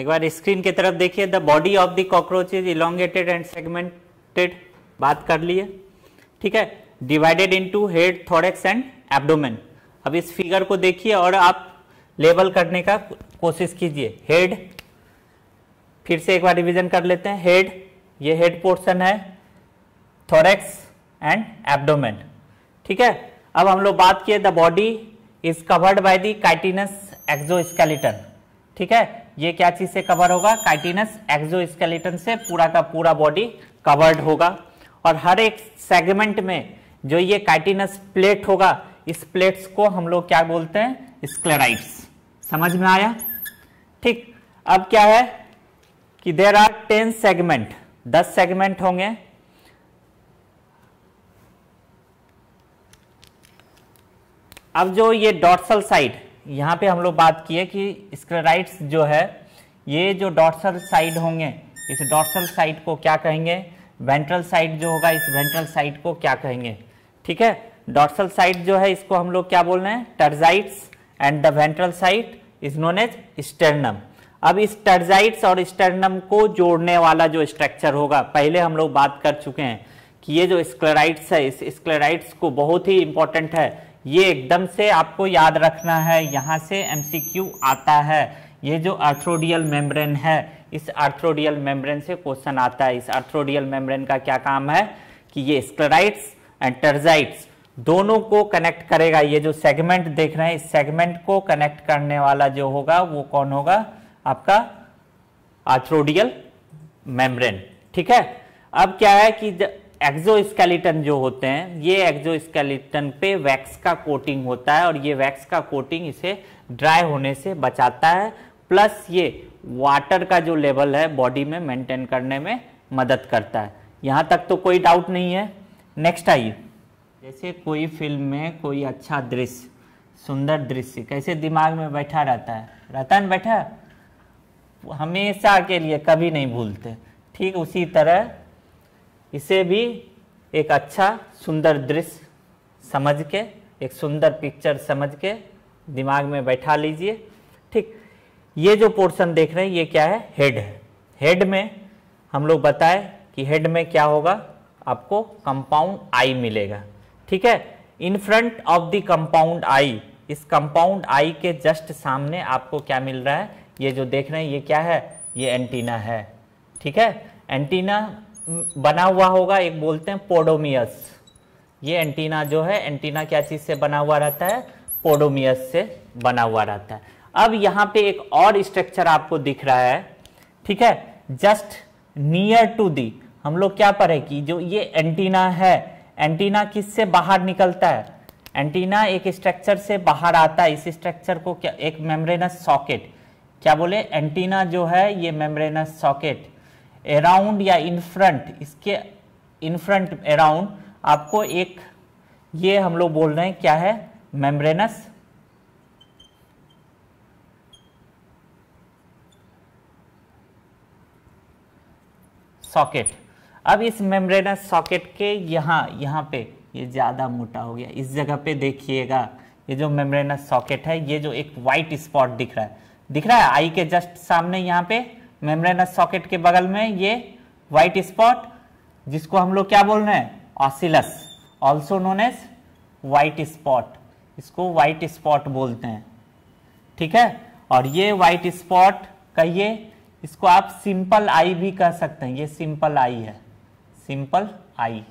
एक बार स्क्रीन की तरफ देखिए the body of the cockroach is elongated and segmented बात कर लिए ठीक है divided into head thorax and abdomen अब इस फिगर को देखिए और आप लेबल करने का कोशिश कीजिए हेड फिर से एक बार रिविजन कर लेते हैं हेड ये हेड पोर्सन है थोरेक्स एंड एब्डोमेन ठीक है अब हम लोग बात किए the body is covered by the chitinous exoskeleton ठीक है ये क्या चीज से कवर होगा काइटिनस एक्सोस्केलेटन से पूरा का पूरा बॉडी कवर्ड होगा और हर एक सेगमेंट में जो ये काइटिनस प्लेट होगा इस प्लेट्स को हम लोग क्या बोलते हैं स्क्लेराइट्स समझ में आया ठीक अब क्या है कि देर आर टेन सेगमेंट दस सेगमेंट होंगे अब जो ये डॉर्सल साइड यहाँ पे हम लोग बात किए कि स्क्राइट्स जो है ये जो डॉर्सल साइड होंगे इस डॉर्सल साइड को क्या कहेंगे वेंट्रल साइड जो होगा इस वेंट्रल साइड को क्या कहेंगे ठीक है डॉर्सल साइड जो है इसको हम लोग क्या बोल रहे हैं tergites and the ventral side is known as sternum अब इस टर्जाइट्स और स्टर्नम को जोड़ने वाला जो स्ट्रक्चर होगा पहले हम लोग बात कर चुके हैं कि ये जो स्क्लेराइट्स है इस स्क्लेराइट्स को बहुत ही इंपॉर्टेंट है ये एकदम से आपको याद रखना है यहाँ से एमसीक्यू आता है ये जो आर्थ्रोडियल मेम्ब्रेन है इस आर्थ्रोडियल मेम्ब्रेन से क्वेश्चन आता है इस आर्थ्रोडियल मेम्ब्रेन का क्या काम है कि ये स्क्लेराइट्स एंड टर्जाइट्स दोनों को कनेक्ट करेगा ये जो सेगमेंट देख रहे हैं इस सेगमेंट को कनेक्ट करने वाला जो होगा वो कौन होगा आपका आर्थ्रोडियल मेम्ब्रेन ठीक है अब क्या है कि एक्जोस्केलेटन जो होते हैं ये एक्जोस्केलेटन पे वैक्स का कोटिंग होता है और ये वैक्स का कोटिंग इसे ड्राई होने से बचाता है प्लस ये वाटर का जो लेवल है बॉडी में मेंटेन करने में मदद करता है यहाँ तक तो कोई डाउट नहीं है नेक्स्ट आइए जैसे कोई फिल्म में कोई अच्छा दृश्य सुंदर दृश्य कैसे दिमाग में बैठा रहता है रहता है बैठा हमेशा के लिए कभी नहीं भूलते ठीक उसी तरह इसे भी एक अच्छा सुंदर दृश्य समझ के एक सुंदर पिक्चर समझ के दिमाग में बैठा लीजिए ठीक ये जो पोर्शन देख रहे हैं ये क्या है हेड है हेड में हम लोग बताए कि हेड में क्या होगा आपको कंपाउंड आई मिलेगा ठीक है in front of the compound eye इस कंपाउंड आई के जस्ट सामने आपको क्या मिल रहा है ये जो देख रहे हैं ये क्या है ये एंटीना है ठीक है एंटीना बना हुआ होगा एक बोलते हैं पोडोमियस ये एंटीना जो है एंटीना क्या चीज़ से बना हुआ रहता है पोडोमियस से बना हुआ रहता है अब यहाँ पे एक और स्ट्रक्चर आपको दिख रहा है ठीक है जस्ट नियर टू दी हम लोग क्या पढ़े कि जो ये एंटीना है एंटीना किससे बाहर निकलता है एंटीना एक स्ट्रक्चर से बाहर आता है इस स्ट्रक्चर को क्या एक मेम्ब्रेनस सॉकेट क्या बोले एंटीना जो है ये मेम्ब्रेनस सॉकेट अराउंड या इन फ्रंट इसके इन फ्रंट अराउंड आपको एक ये हम लोग बोल रहे हैं क्या है मेम्ब्रेनस सॉकेट अब इस मेम्ब्रेनस सॉकेट के यहां यहां पे ये ज़्यादा मोटा हो गया इस जगह पे देखिएगा ये जो मेम्ब्रेनस सॉकेट है ये जो एक व्हाइट स्पॉट दिख रहा है दिख रहा है आई के जस्ट सामने यहां पे मेम्ब्रेनस सॉकेट के बगल में ये व्हाइट स्पॉट जिसको हम लोग क्या बोल रहे हैं ocellus also known as white spot इसको व्हाइट स्पॉट बोलते हैं ठीक है और ये व्हाइट स्पॉट कहिए इसको आप सिंपल आई भी कह सकते हैं ये सिंपल आई है सिंपल आई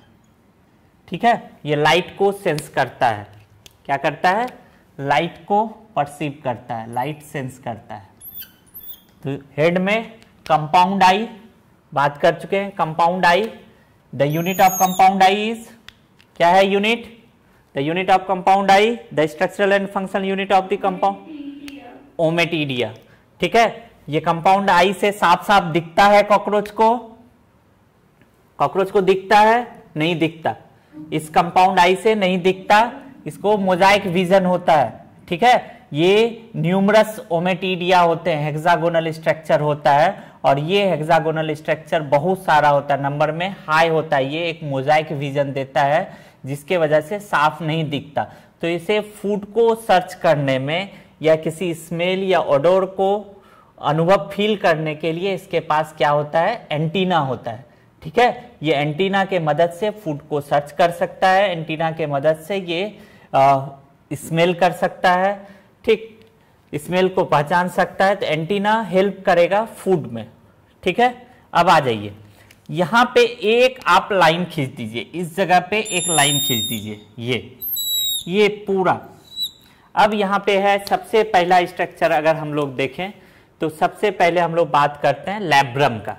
ठीक है ये लाइट को सेंस करता है क्या करता है लाइट को परसीव करता है लाइट सेंस करता है हेड में कंपाउंड आई बात कर चुके हैं compound eye the unit of compound eye is क्या है unit the unit of compound eye the structural and functional unit of the compound ommatidia ठीक है ये कंपाउंड आई से साफ साफ दिखता है कॉकरोच को कॉकरोच को दिखता है नहीं दिखता इस कंपाउंड आई से नहीं दिखता इसको मोजाइक विजन होता है ठीक है ये न्यूमरस ओमेटीडिया होते हैं हेक्सागोनल स्ट्रक्चर होता है और ये हेक्सागोनल स्ट्रक्चर बहुत सारा होता है नंबर में हाई होता है ये एक मोजाइक विजन देता है जिसके वजह से साफ नहीं दिखता तो इसे फूड को सर्च करने में या किसी स्मेल या ओडोर को अनुभव फील करने के लिए इसके पास क्या होता है एंटीना होता है ठीक है ये एंटीना के मदद से फूड को सर्च कर सकता है एंटीना के मदद से ये आ, स्मेल कर सकता है ठीक स्मेल को पहचान सकता है तो एंटीना हेल्प करेगा फूड में ठीक है अब आ जाइए यहाँ पे एक आप लाइन खींच दीजिए इस जगह पे एक लाइन खींच दीजिए ये ये पूरा अब यहाँ पे है सबसे पहला स्ट्रक्चर अगर हम लोग देखें तो सबसे पहले हम लोग बात करते हैं लैब्रम का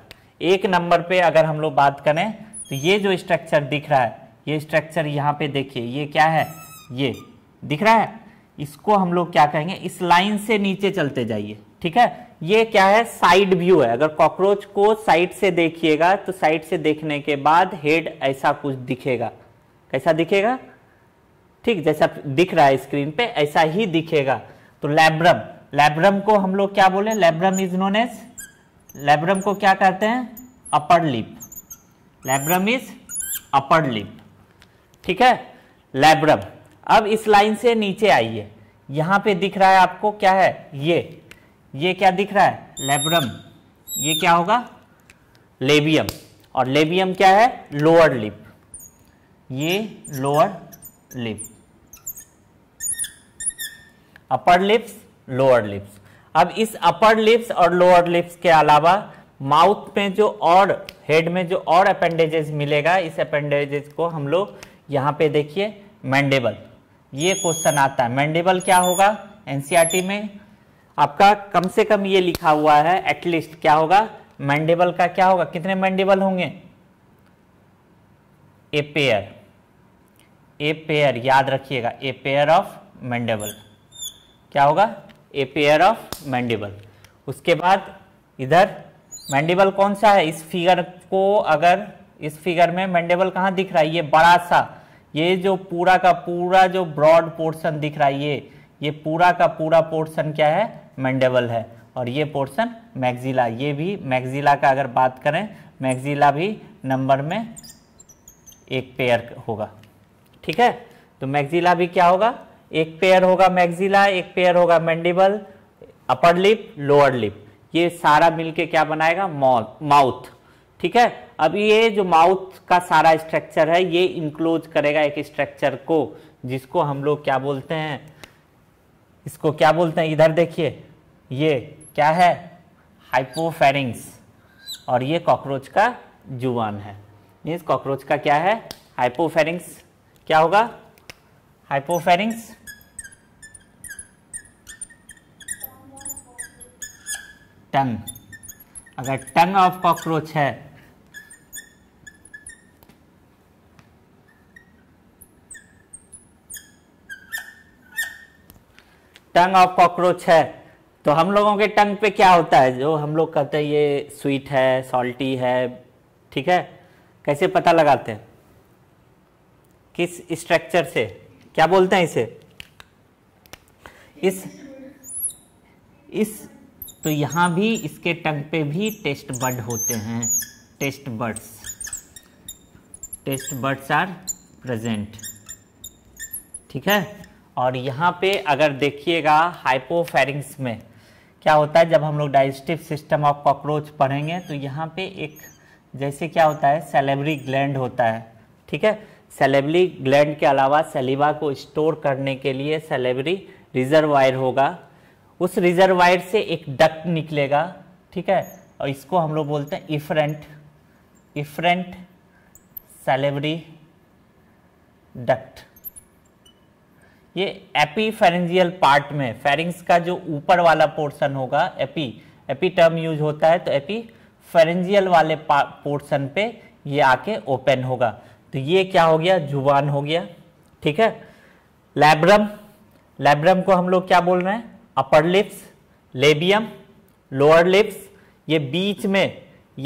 एक नंबर पे अगर हम लोग बात करें तो ये जो स्ट्रक्चर दिख रहा है ये स्ट्रक्चर यहाँ पे देखिए ये क्या है ये दिख रहा है इसको हम लोग क्या कहेंगे इस लाइन से नीचे चलते जाइए ठीक है ये क्या है साइड व्यू है अगर कॉकरोच को साइड से देखिएगा तो साइड से देखने के बाद हेड ऐसा कुछ दिखेगा कैसा दिखेगा ठीक जैसा दिख रहा है स्क्रीन पे ऐसा ही दिखेगा तो लैब्रम लैब्रम को हम लोग क्या बोले labrum is known as labrum को क्या कहते हैं upper lip labrum is upper lip ठीक है लैब्रम अब इस लाइन से नीचे आइए यहां पे दिख रहा है आपको क्या है ये ये क्या दिख रहा है लेबरम ये क्या होगा लेबियम और लेबियम क्या है लोअर लिप ये lower lip upper lips lower lips अब इस अपर लिप्स और लोअर लिप्स के अलावा माउथ में जो और हेड में जो और अपेंडेजेस मिलेगा इस अपेंडेजेस को हम लोग यहाँ पे देखिए मैंडेबल ये क्वेश्चन आता है मैंडेबल क्या होगा एनसीईआरटी में आपका कम से कम ये लिखा हुआ है एटलीस्ट क्या होगा मैंडेबल का क्या होगा कितने मैंडेबल होंगे ए पेयर ए पेयर याद रखिएगा ए पेयर ऑफ मैंडेबल क्या होगा ए पेयर ऑफ मैंडेबल उसके बाद इधर मैंडेबल कौन सा है इस फिगर को अगर इस फिगर में मैंडेबल कहाँ दिख रहा है ये बड़ा सा ये जो पूरा का पूरा जो ब्रॉड पोर्शन दिख रहा है ये ये पूरा का पूरा पोर्शन क्या है मैंडेबल है और ये पोर्शन मैगजिला ये भी मैगजिला का अगर बात करें मैगजिला भी नंबर में एक पेयर होगा ठीक है तो मैगजिला भी क्या होगा एक पेयर होगा मैगजिला एक पेयर होगा mandible upper lip lower lip ये सारा मिलके क्या बनाएगा माउथ माउथ ठीक है अब ये जो माउथ का सारा स्ट्रक्चर है ये इंक्लोज करेगा एक स्ट्रक्चर को जिसको हम लोग क्या बोलते हैं इसको क्या बोलते हैं इधर देखिए ये क्या है हाइपोफेरिंग्स और ये कॉकरोच का जुवान है मीन्स कॉकरोच का क्या है हाइपोफेरिंग्स क्या होगा हाइपोफेरिंग्स टंग अगर टंग ऑफ कॉकरोच है टंग ऑफ कॉकरोच है तो हम लोगों के टंग पे क्या होता है जो हम लोग कहते हैं ये स्वीट है सॉल्टी है ठीक है कैसे पता लगाते हैं किस स्ट्रक्चर से क्या बोलते हैं इसे इस इस तो यहां भी इसके टंग पे भी टेस्ट बर्ड होते हैं taste buds taste buds are present ठीक है और यहाँ पे अगर देखिएगा हाइपोफेरिंग्स में क्या होता है जब हम लोग डाइजेस्टिव सिस्टम ऑफ कॉकरोच पढ़ेंगे तो यहाँ पे एक जैसे क्या होता है सेलेबरी ग्लैंड होता है ठीक है सेलेबरी ग्लैंड के अलावा सेलिवा को स्टोर करने के लिए सेलेबरी रिजर्वायर होगा उस रिजर्वायर से एक डक्ट निकलेगा ठीक है और इसको हम लोग बोलते हैं इफरेंट इफरेंट सेलेबरी डक्ट ये एपीफेरेंजियल पार्ट में फेरिंग्स का जो ऊपर वाला पोर्शन होगा एपी एपी टर्म यूज होता है तो एपी फेरेंजियल वाले पोर्शन पे ये आके ओपन होगा तो ये क्या हो गया जुबान हो गया ठीक है लैब्रम लैब्रम को हम लोग क्या बोल रहे हैं upper lips labium lower lips ये बीच में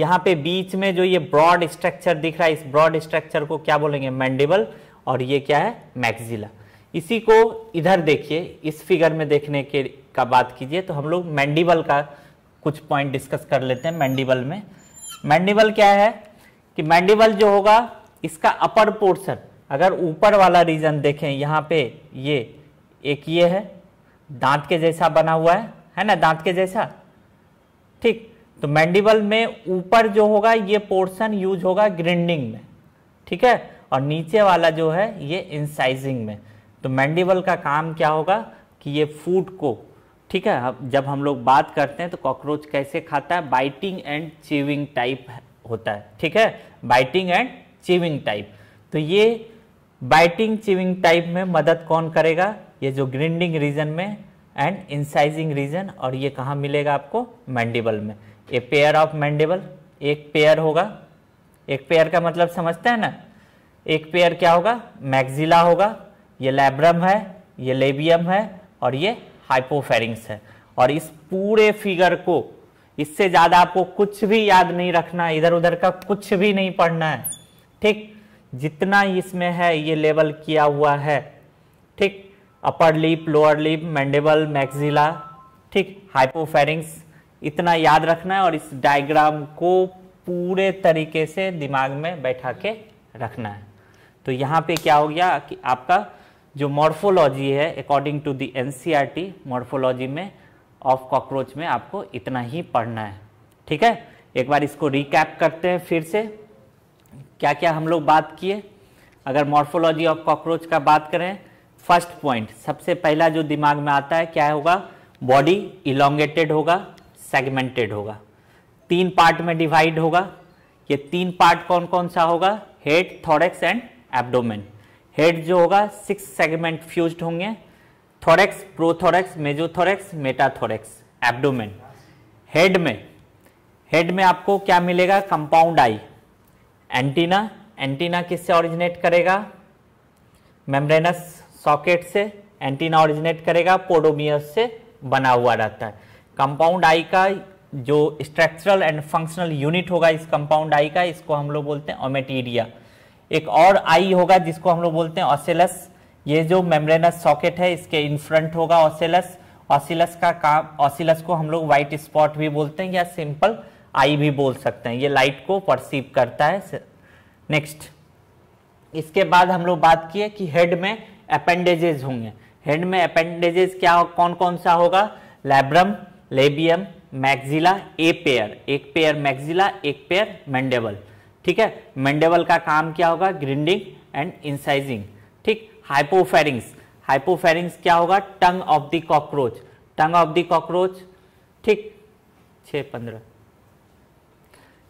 यहाँ पे बीच में जो ये ब्रॉड स्ट्रक्चर दिख रहा है इस ब्रॉड स्ट्रक्चर को क्या बोलेंगे मैंडिबल और ये क्या है मैक्सिला इसी को इधर देखिए इस फिगर में देखने के का बात कीजिए तो हम लोग मैंडिबल का कुछ पॉइंट डिस्कस कर लेते हैं मैंडिबल में मैंडिबल क्या है कि मैंडिबल जो होगा इसका अपर पोर्शन अगर ऊपर वाला रीजन देखें यहाँ पे ये एक ये है दांत के जैसा बना हुआ है है ना दांत के जैसा ठीक तो मैंडिबल में ऊपर जो होगा ये पोर्शन यूज होगा ग्रिंडिंग में ठीक है और नीचे वाला जो है ये इंसाइजिंग में तो मैंडिबल का काम क्या होगा कि ये फूड को ठीक है जब हम लोग बात करते हैं तो कॉकरोच कैसे खाता है बाइटिंग एंड चिविंग टाइप होता है ठीक है बाइटिंग एंड चिविंग टाइप तो ये बाइटिंग चिविंग टाइप में मदद कौन करेगा ये जो ग्रिंडिंग रीजन में एंड इंसाइजिंग रीजन और ये कहाँ मिलेगा आपको मैंडिबल में ए पेयर ऑफ मैंडिबल एक पेयर होगा एक पेयर का मतलब समझते हैं ना एक पेयर क्या होगा मैग्जिला होगा ये लेब्रम है ये लेबियम है और ये हाइपोफेरिंग्स है और इस पूरे फिगर को इससे ज़्यादा आपको कुछ भी याद नहीं रखना इधर उधर का कुछ भी नहीं पढ़ना है ठीक जितना इसमें है ये लेवल किया हुआ है ठीक upper lip lower lip mandible maxilla ठीक हाइपोफेरिंग्स इतना याद रखना है और इस डायग्राम को पूरे तरीके से दिमाग में बैठा के रखना है तो यहाँ पे क्या हो गया कि आपका जो मॉर्फोलॉजी है according to the NCERT morphology में ऑफ कॉकरोच में आपको इतना ही पढ़ना है ठीक है एक बार इसको रिकैप करते हैं फिर से क्या क्या हम लोग बात किए अगर मॉर्फोलॉजी ऑफ कॉकरोच का बात करें फर्स्ट पॉइंट सबसे पहला जो दिमाग में आता है क्या होगा बॉडी इलोंगेटेड होगा सेगमेंटेड होगा तीन पार्ट में डिवाइड होगा ये तीन पार्ट कौन कौन सा होगा head thorax and abdomen head जो होगा सिक्स सेगमेंट फ्यूज्ड होंगे thorax prothorax mesothorax metathorax abdomen head में हेड में आपको क्या मिलेगा कंपाउंड आई एंटीना एंटीना किससे ऑरिजिनेट करेगा मेम्ब्रेनस सॉकेट से एंटीना ऑरिजिनेट करेगा पोडोमियस से बना हुआ रहता है कंपाउंड आई का जो स्ट्रक्चरल एंड फंक्शनल यूनिट होगा इस कंपाउंड आई का इसको हम लोग बोलते हैं ओमेटीरिया एक और आई होगा जिसको हम लोग बोलते हैं ऑसिलस ये जो मेम्ब्रेनस सॉकेट है इसके इन फ्रंट होगा ऑसिलस ऑसिलस का काम ऑसिलस को हम लोग व्हाइट स्पॉट भी बोलते हैं या सिंपल आई भी बोल सकते हैं ये लाइट को परसीव करता है नेक्स्ट इसके बाद हम लोग बात किए कि हेड में अपेंडेजेस होंगे हेड में अपेंडेजेस क्या हो, कौन कौन सा होगा labrum labium maxilla a pair एक पेयर मैक्जिला एक पेयर मैंडेबल ठीक है मेंडेबल का काम क्या होगा ग्रिंडिंग एंड इंसाइजिंग ठीक हाइपोफेरिंग्स हाइपोफेरिंग्स क्या होगा tongue of the cockroach tongue of the cockroach ठीक छ पंद्रह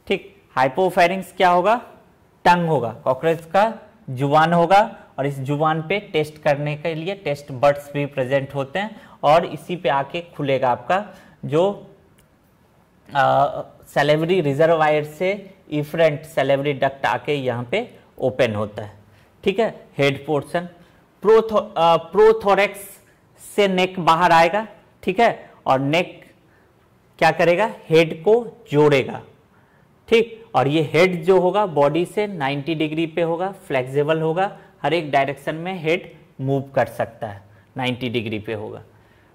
ठीक हाइपोफेरिंग्स क्या होगा टंग होगा कॉकरोच का जुबान होगा और इस जुबान पे टेस्ट करने के लिए टेस्ट बर्ड्स भी प्रेजेंट होते हैं और इसी पे आके खुलेगा आपका जो सेलेवरी रिजर्वायर से इफ्रेंट सेलेवरी डक्ट आके यहाँ पे ओपन होता है ठीक है हेड पोर्शन प्रोथो प्रोथोरेक्स से नेक बाहर आएगा ठीक है और नेक क्या करेगा हेड को जोड़ेगा ठीक और ये हेड जो होगा बॉडी से 90 डिग्री पे होगा फ्लेक्सिबल होगा हर एक डायरेक्शन में हेड मूव कर सकता है 90 डिग्री पे होगा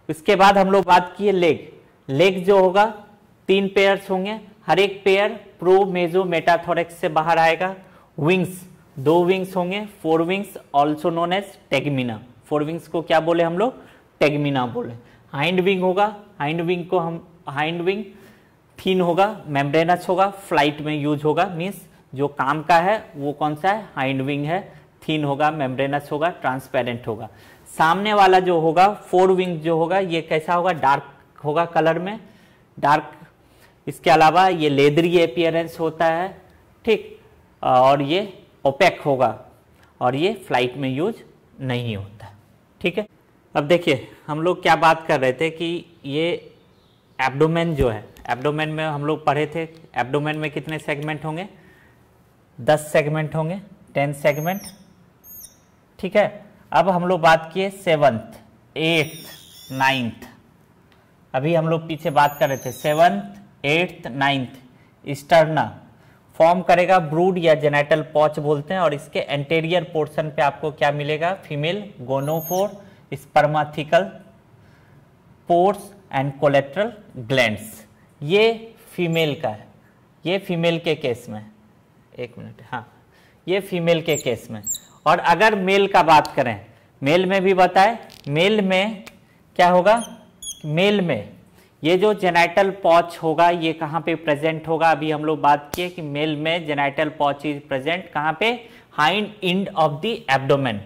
उसके बाद हम लोग बात किए लेग लेग जो होगा तीन पेयर्स होंगे हर एक पेयर प्रो मेजो मेटाथोरेक्स से बाहर आएगा विंग्स दो विंग्स होंगे fore wings also known as tegmina fore wings को क्या बोले हम लोग टेगमिना बोले हाइंड विंग होगा हाइंड विंग को हम हाइंड विंग थीन होगा मेम्ब्रेनस होगा फ्लाइट में यूज होगा मीन्स जो काम का है वो कौन सा है हाइंड विंग है थीन होगा मेम्ब्रेनस होगा ट्रांसपेरेंट होगा सामने वाला जो होगा फोर विंग जो होगा ये कैसा होगा डार्क होगा कलर में डार्क इसके अलावा ये लेदरी अपियरेंस होता है ठीक और ये ओपेक होगा और ये फ्लाइट में यूज नहीं होता ठीक है अब देखिए हम लोग क्या बात कर रहे थे कि ये एब्डोमेन जो है एब्डोमेन में हम लोग पढ़े थे एब्डोमेन में कितने सेगमेंट होंगे दस सेगमेंट होंगे टेन सेगमेंट ठीक है अब हम लोग बात किए सेवन्थ एट्थ नाइन्थ अभी हम लोग पीछे बात कर रहे थे seventh eighth ninth sterna form करेगा ब्रूड या जेनेटल पॉच बोलते हैं और इसके एंटेरियर पोर्शन पे आपको क्या मिलेगा female gonopore spermathecal pores and collateral glands ये फीमेल का है ये फीमेल के केस में एक मिनट हाँ ये फीमेल के केस में और अगर मेल का बात करें मेल में भी बताए मेल में क्या होगा मेल में ये जो जेनाइटल पॉच होगा ये कहाँ पे प्रेजेंट होगा अभी हम लोग बात किए कि मेल में जेनाइटल पॉच इज प्रेजेंट कहाँ पे hind end of the abdomen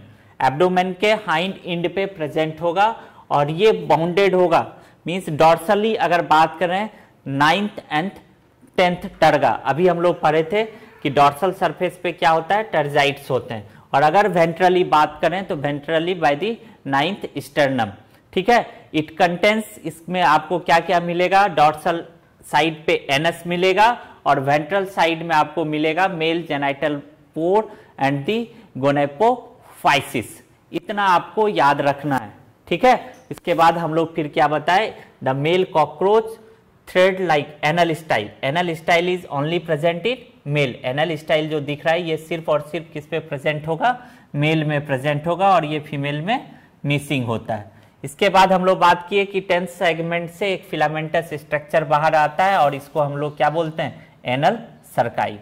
abdomen के हाइंड इंड पे प्रेजेंट होगा और ये बाउंडेड होगा मीन्स डॉर्सली अगर बात करें नाइन्थ एंड टेंथ टर्गा अभी हम लोग पढ़े थे कि डॉर्सल सरफेस पे क्या होता है टर्जाइट्स होते हैं और अगर वेंट्रली बात करें तो ventrally by the ninth sternum ठीक है इट कंटेंस इसमें आपको क्या क्या मिलेगा डॉर्सल साइड पे एनएस मिलेगा और वेंट्रल साइड में आपको मिलेगा male genital pore and the gonapophysis इतना आपको याद रखना है ठीक है इसके बाद हम लोग फिर क्या बताए the male cockroach thread like anal style anal style is only present in male anal style जो दिख रहा है ये सिर्फ और सिर्फ किस पे प्रेजेंट होगा मेल में प्रेजेंट होगा और ये फीमेल में मिसिंग होता है इसके बाद हम लोग बात किए कि टेंथ सेगमेंट से एक फिलामेंटस स्ट्रक्चर बाहर आता है और इसको हम लोग क्या बोलते हैं एनल सरकाई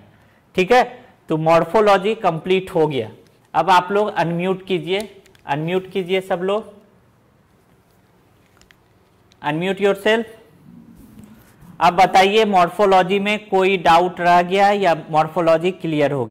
ठीक है तो मॉर्फोलॉजी कंप्लीट हो गया अब आप लोग अनम्यूट कीजिए अनम्यूट कीजिए सब लोग अनम्यूट योर सेल्फ अब बताइए मॉर्फोलॉजी में कोई डाउट रह गया या मॉर्फोलॉजी क्लियर हो गया